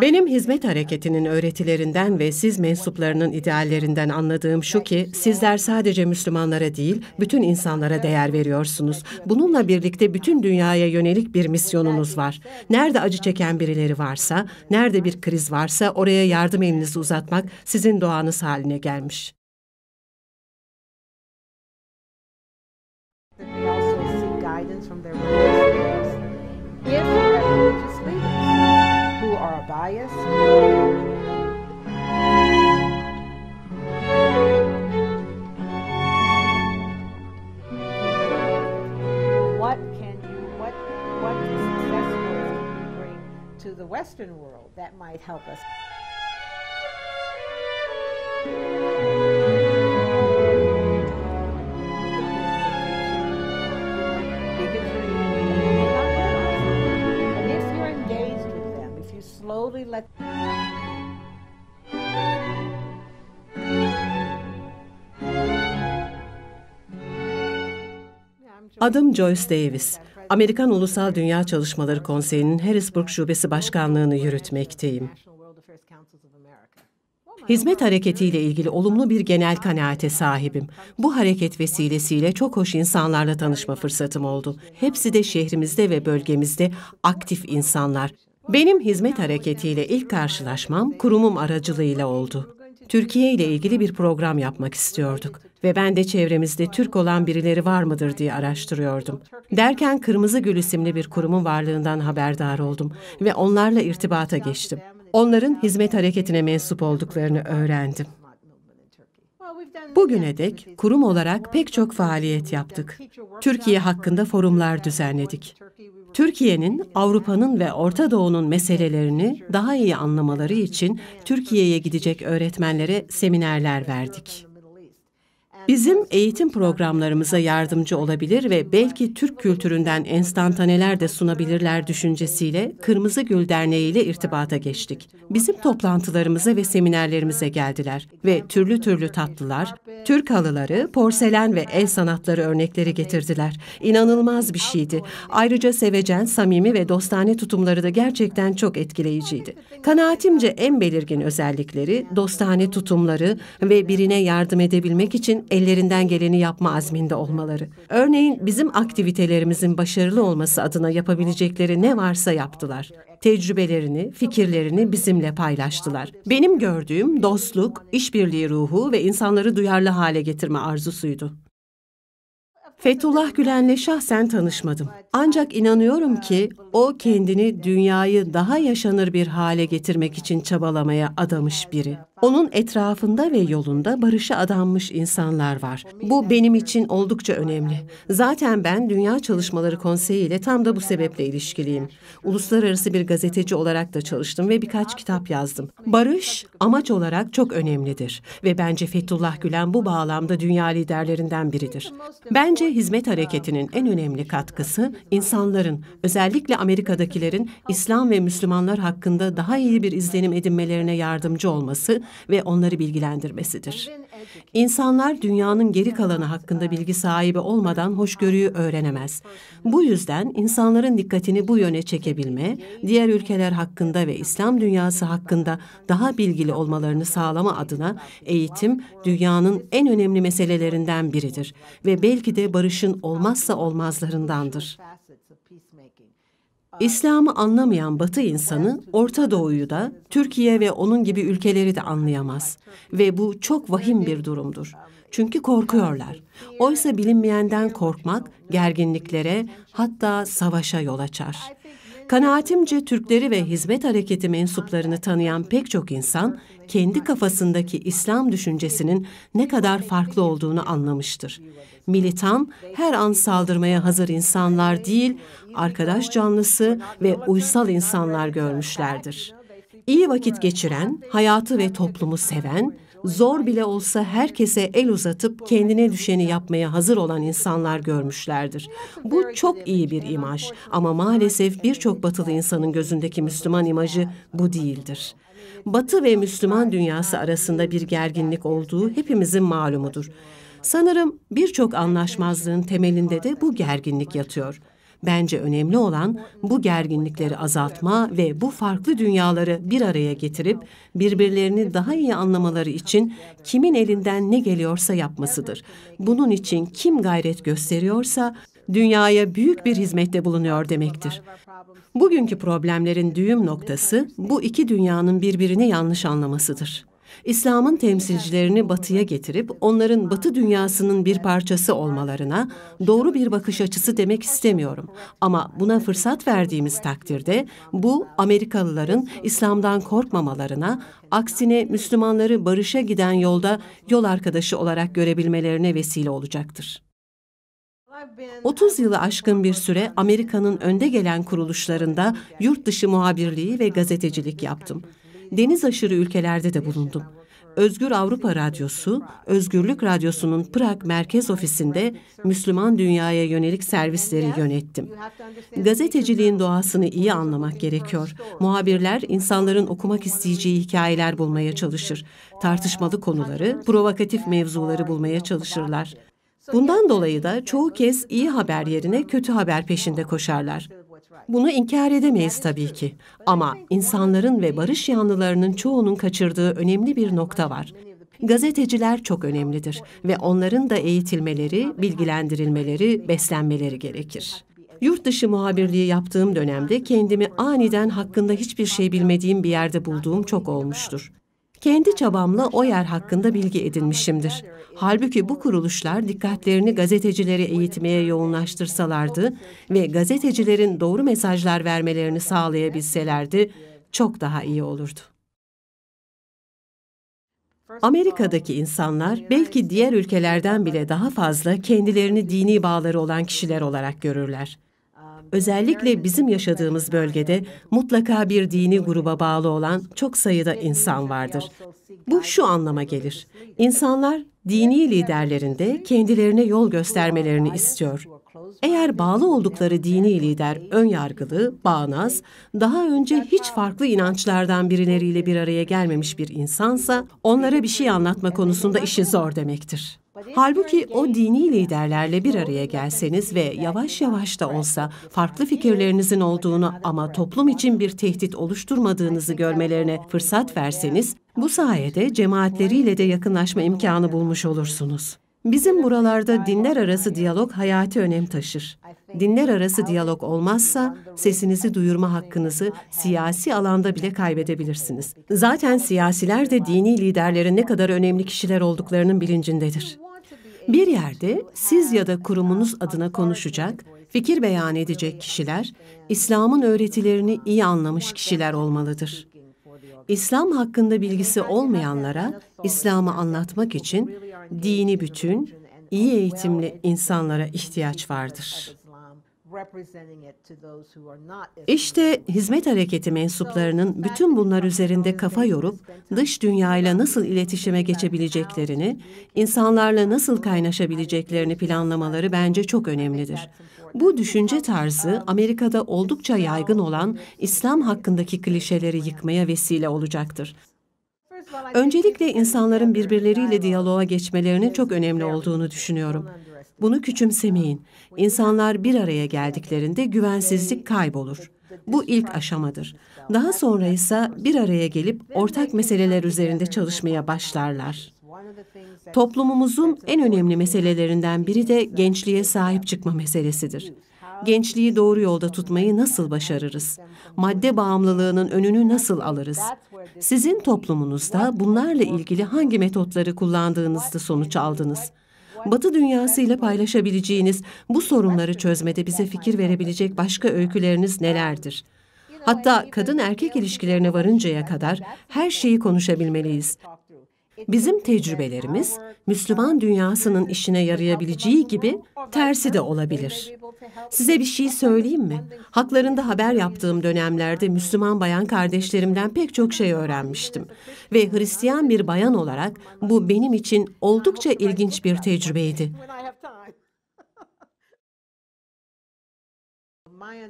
Benim hizmet hareketinin öğretilerinden ve siz mensuplarının ideallerinden anladığım şu ki sizler sadece Müslümanlara değil bütün insanlara değer veriyorsunuz. Bununla birlikte bütün dünyaya yönelik bir misyonunuz var. Nerede acı çeken birileri varsa, nerede bir kriz varsa oraya yardım elinizi uzatmak sizin doğanız haline gelmiş. from their Western world that might help us. If you're engaged with them, if you slowly let Adım Joyce Davis. Amerikan Ulusal Dünya Çalışmaları Konseyi'nin Harrisburg Şubesi Başkanlığı'nı yürütmekteyim. Hizmet hareketiyle ilgili olumlu bir genel kanaate sahibim. Bu hareket vesilesiyle çok hoş insanlarla tanışma fırsatım oldu. Hepsi de şehrimizde ve bölgemizde aktif insanlar. Benim hizmet hareketiyle ilk karşılaşmam kurumum aracılığıyla oldu. Türkiye ile ilgili bir program yapmak istiyorduk ve ben de çevremizde Türk olan birileri var mıdır diye araştırıyordum. Derken Kırmızı Gül isimli bir kurumun varlığından haberdar oldum ve onlarla irtibata geçtim. Onların hizmet hareketine mensup olduklarını öğrendim. Bugüne dek kurum olarak pek çok faaliyet yaptık. Türkiye hakkında forumlar düzenledik. Türkiye'nin, Avrupa'nın ve Orta Doğu'nun meselelerini daha iyi anlamaları için Türkiye'ye gidecek öğretmenlere seminerler verdik. Bizim eğitim programlarımıza yardımcı olabilir ve belki Türk kültüründen enstantaneler de sunabilirler düşüncesiyle Kırmızı Gül Derneği ile irtibata geçtik. Bizim toplantılarımıza ve seminerlerimize geldiler ve türlü türlü tatlılar, Türk halıları, porselen ve el sanatları örnekleri getirdiler. İnanılmaz bir şeydi. Ayrıca sevecen, samimi ve dostane tutumları da gerçekten çok etkileyiciydi. Kanaatimce en belirgin özellikleri dostane tutumları ve birine yardım edebilmek için ellerinden geleni yapma azminde olmaları. Örneğin bizim aktivitelerimizin başarılı olması adına yapabilecekleri ne varsa yaptılar. Tecrübelerini, fikirlerini bizimle paylaştılar. Benim gördüğüm dostluk, işbirliği ruhu ve insanları duyarlı hale getirme arzusuydu. Fethullah Gülen'le şahsen tanışmadım. Ancak inanıyorum ki o kendini dünyayı daha yaşanır bir hale getirmek için çabalamaya adamış biri. Onun etrafında ve yolunda barışa adanmış insanlar var. Bu benim için oldukça önemli. Zaten ben Dünya Çalışmaları Konseyi ile tam da bu sebeple ilişkiliyim. Uluslararası bir gazeteci olarak da çalıştım ve birkaç kitap yazdım. Barış amaç olarak çok önemlidir ve bence Fethullah Gülen bu bağlamda dünya liderlerinden biridir. Bence hizmet hareketinin en önemli katkısı insanların, özellikle Amerika'dakilerin İslam ve Müslümanlar hakkında daha iyi bir izlenim edinmelerine yardımcı olması ve onları bilgilendirmesidir. İnsanlar dünyanın geri kalanı hakkında bilgi sahibi olmadan hoşgörüyü öğrenemez. Bu yüzden insanların dikkatini bu yöne çekebilme, diğer ülkeler hakkında ve İslam dünyası hakkında daha bilgili olmalarını sağlama adına eğitim dünyanın en önemli meselelerinden biridir ve belki de barışın olmazsa olmazlarındandır. İslam'ı anlamayan Batı insanı Orta Doğu'yu da Türkiye ve onun gibi ülkeleri de anlayamaz ve bu çok vahim bir durumdur. Çünkü korkuyorlar. Oysa bilinmeyenden korkmak gerginliklere hatta savaşa yol açar. Kanaatimce Türkleri ve hizmet hareketi mensuplarını tanıyan pek çok insan kendi kafasındaki İslam düşüncesinin ne kadar farklı olduğunu anlamıştır. Militan, her an saldırmaya hazır insanlar değil, arkadaş canlısı ve uysal insanlar görmüşlerdir. İyi vakit geçiren, hayatı ve toplumu seven, zor bile olsa herkese el uzatıp kendine düşeni yapmaya hazır olan insanlar görmüşlerdir. Bu çok iyi bir imaj ama maalesef birçok batılı insanın gözündeki Müslüman imajı bu değildir. Batı ve Müslüman dünyası arasında bir gerginlik olduğu hepimizin malumudur. Sanırım birçok anlaşmazlığın temelinde de bu gerginlik yatıyor. Bence önemli olan bu gerginlikleri azaltma ve bu farklı dünyaları bir araya getirip birbirlerini daha iyi anlamaları için kimin elinden ne geliyorsa yapmasıdır. Bunun için kim gayret gösteriyorsa dünyaya büyük bir hizmette bulunuyor demektir. Bugünkü problemlerin düğüm noktası bu iki dünyanın birbirini yanlış anlamasıdır. İslam'ın temsilcilerini batıya getirip onların batı dünyasının bir parçası olmalarına doğru bir bakış açısı demek istemiyorum. Ama buna fırsat verdiğimiz takdirde bu Amerikalıların İslam'dan korkmamalarına, aksine Müslümanları barışa giden yolda yol arkadaşı olarak görebilmelerine vesile olacaktır. 30 yılı aşkın bir süre Amerika'nın önde gelen kuruluşlarında yurt dışı muhabirliği ve gazetecilik yaptım deniz aşırı ülkelerde de bulundum. Özgür Avrupa Radyosu, Özgürlük Radyosu'nun Prag merkez ofisinde Müslüman dünyaya yönelik servisleri yönettim. Gazeteciliğin doğasını iyi anlamak gerekiyor. Muhabirler insanların okumak isteyeceği hikayeler bulmaya çalışır. Tartışmalı konuları, provokatif mevzuları bulmaya çalışırlar. Bundan dolayı da çoğu kez iyi haber yerine kötü haber peşinde koşarlar. Bunu inkar edemeyiz tabii ki. Ama insanların ve barış yanlılarının çoğunun kaçırdığı önemli bir nokta var. Gazeteciler çok önemlidir ve onların da eğitilmeleri, bilgilendirilmeleri, beslenmeleri gerekir. Yurt dışı muhabirliği yaptığım dönemde kendimi aniden hakkında hiçbir şey bilmediğim bir yerde bulduğum çok olmuştur. Kendi çabamla o yer hakkında bilgi edinmişimdir. Halbuki bu kuruluşlar dikkatlerini gazetecileri eğitmeye yoğunlaştırsalardı ve gazetecilerin doğru mesajlar vermelerini sağlayabilselerdi çok daha iyi olurdu. Amerika'daki insanlar belki diğer ülkelerden bile daha fazla kendilerini dini bağları olan kişiler olarak görürler özellikle bizim yaşadığımız bölgede mutlaka bir dini gruba bağlı olan çok sayıda insan vardır. Bu şu anlama gelir. İnsanlar dini liderlerinde kendilerine yol göstermelerini istiyor. Eğer bağlı oldukları dini lider ön yargılı, bağnaz, daha önce hiç farklı inançlardan birileriyle bir araya gelmemiş bir insansa, onlara bir şey anlatma konusunda işi zor demektir. Halbuki o dini liderlerle bir araya gelseniz ve yavaş yavaş da olsa farklı fikirlerinizin olduğunu ama toplum için bir tehdit oluşturmadığınızı görmelerine fırsat verseniz, bu sayede cemaatleriyle de yakınlaşma imkanı bulmuş olursunuz. Bizim buralarda dinler arası diyalog hayati önem taşır. Dinler arası diyalog olmazsa sesinizi duyurma hakkınızı siyasi alanda bile kaybedebilirsiniz. Zaten siyasiler de dini liderlerin ne kadar önemli kişiler olduklarının bilincindedir. Bir yerde siz ya da kurumunuz adına konuşacak, fikir beyan edecek kişiler, İslam'ın öğretilerini iyi anlamış kişiler olmalıdır. İslam hakkında bilgisi olmayanlara İslam'ı anlatmak için dini bütün, iyi eğitimli insanlara ihtiyaç vardır. İşte hizmet hareketi mensuplarının bütün bunlar üzerinde kafa yorup dış dünyayla nasıl iletişime geçebileceklerini, insanlarla nasıl kaynaşabileceklerini planlamaları bence çok önemlidir. Bu düşünce tarzı um, Amerika'da oldukça yaygın olan İslam hakkındaki klişeleri yıkmaya vesile olacaktır. Öncelikle insanların birbirleriyle diyaloğa geçmelerinin çok önemli olduğunu düşünüyorum. Bunu küçümsemeyin. İnsanlar bir araya geldiklerinde güvensizlik kaybolur. Bu ilk aşamadır. Daha sonra ise bir araya gelip ortak meseleler üzerinde çalışmaya başlarlar. Toplumumuzun en önemli meselelerinden biri de gençliğe sahip çıkma meselesidir. Gençliği doğru yolda tutmayı nasıl başarırız? Madde bağımlılığının önünü nasıl alırız? Sizin toplumunuzda bunlarla ilgili hangi metotları kullandığınızda sonuç aldınız? Batı dünyasıyla paylaşabileceğiniz bu sorunları çözmede bize fikir verebilecek başka öyküleriniz nelerdir? Hatta kadın erkek ilişkilerine varıncaya kadar her şeyi konuşabilmeliyiz. Bizim tecrübelerimiz Müslüman dünyasının işine yarayabileceği gibi tersi de olabilir. Size bir şey söyleyeyim mi? Haklarında haber yaptığım dönemlerde Müslüman bayan kardeşlerimden pek çok şey öğrenmiştim. Ve Hristiyan bir bayan olarak bu benim için oldukça ilginç bir tecrübeydi.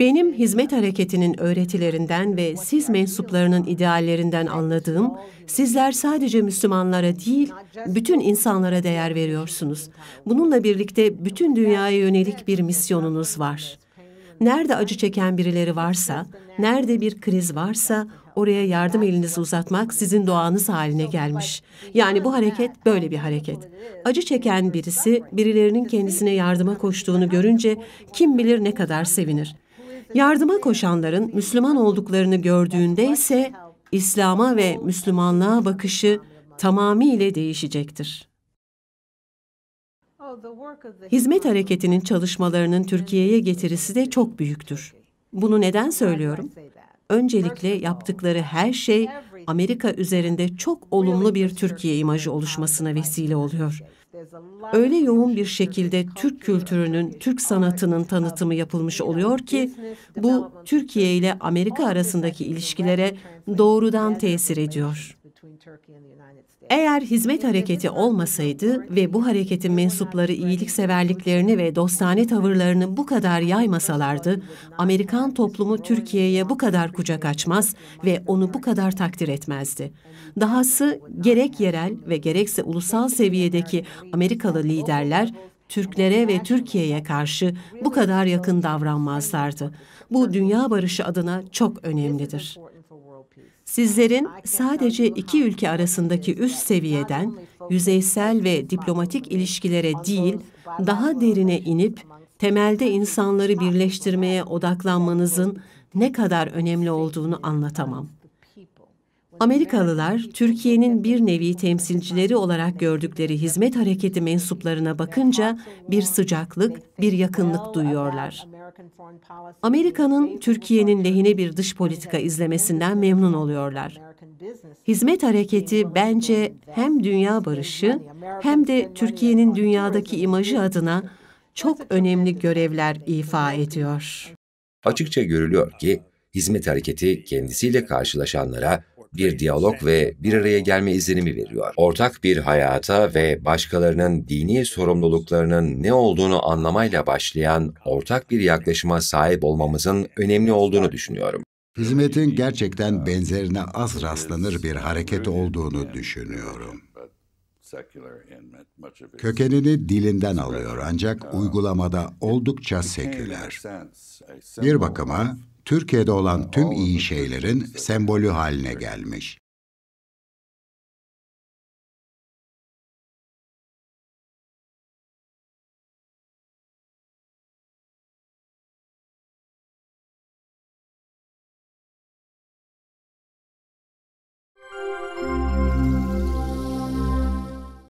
Benim hizmet hareketinin öğretilerinden ve siz mensuplarının ideallerinden anladığım, sizler sadece Müslümanlara değil, bütün insanlara değer veriyorsunuz. Bununla birlikte bütün dünyaya yönelik bir misyonunuz var. Nerede acı çeken birileri varsa, nerede bir kriz varsa oraya yardım elinizi uzatmak sizin doğanız haline gelmiş. Yani bu hareket böyle bir hareket. Acı çeken birisi birilerinin kendisine yardıma koştuğunu görünce kim bilir ne kadar sevinir. Yardıma koşanların Müslüman olduklarını gördüğünde ise İslam'a ve Müslümanlığa bakışı tamamiyle değişecektir. Hizmet hareketinin çalışmalarının Türkiye'ye getirisi de çok büyüktür. Bunu neden söylüyorum? Öncelikle yaptıkları her şey Amerika üzerinde çok olumlu bir Türkiye imajı oluşmasına vesile oluyor. Öyle yoğun bir şekilde Türk kültürünün, Türk sanatının tanıtımı yapılmış oluyor ki bu Türkiye ile Amerika arasındaki ilişkilere doğrudan tesir ediyor. Eğer hizmet hareketi olmasaydı ve bu hareketin mensupları iyilikseverliklerini ve dostane tavırlarını bu kadar yaymasalardı, Amerikan toplumu Türkiye'ye bu kadar kucak açmaz ve onu bu kadar takdir etmezdi. Dahası gerek yerel ve gerekse ulusal seviyedeki Amerikalı liderler Türklere ve Türkiye'ye karşı bu kadar yakın davranmazlardı. Bu dünya barışı adına çok önemlidir. Sizlerin sadece iki ülke arasındaki üst seviyeden yüzeysel ve diplomatik ilişkilere değil, daha derine inip temelde insanları birleştirmeye odaklanmanızın ne kadar önemli olduğunu anlatamam. Amerikalılar, Türkiye'nin bir nevi temsilcileri olarak gördükleri hizmet hareketi mensuplarına bakınca bir sıcaklık, bir yakınlık duyuyorlar. Amerika'nın Türkiye'nin lehine bir dış politika izlemesinden memnun oluyorlar. Hizmet hareketi bence hem dünya barışı hem de Türkiye'nin dünyadaki imajı adına çok önemli görevler ifa ediyor. Açıkça görülüyor ki hizmet hareketi kendisiyle karşılaşanlara bir diyalog ve bir araya gelme izlenimi veriyor. Ortak bir hayata ve başkalarının dini sorumluluklarının ne olduğunu anlamayla başlayan ortak bir yaklaşıma sahip olmamızın önemli olduğunu düşünüyorum. Hizmetin gerçekten benzerine az rastlanır bir hareket olduğunu düşünüyorum. Kökenini dilinden alıyor ancak uygulamada oldukça seküler. Bir bakıma Türkiye'de olan tüm iyi şeylerin sembolü haline gelmiş.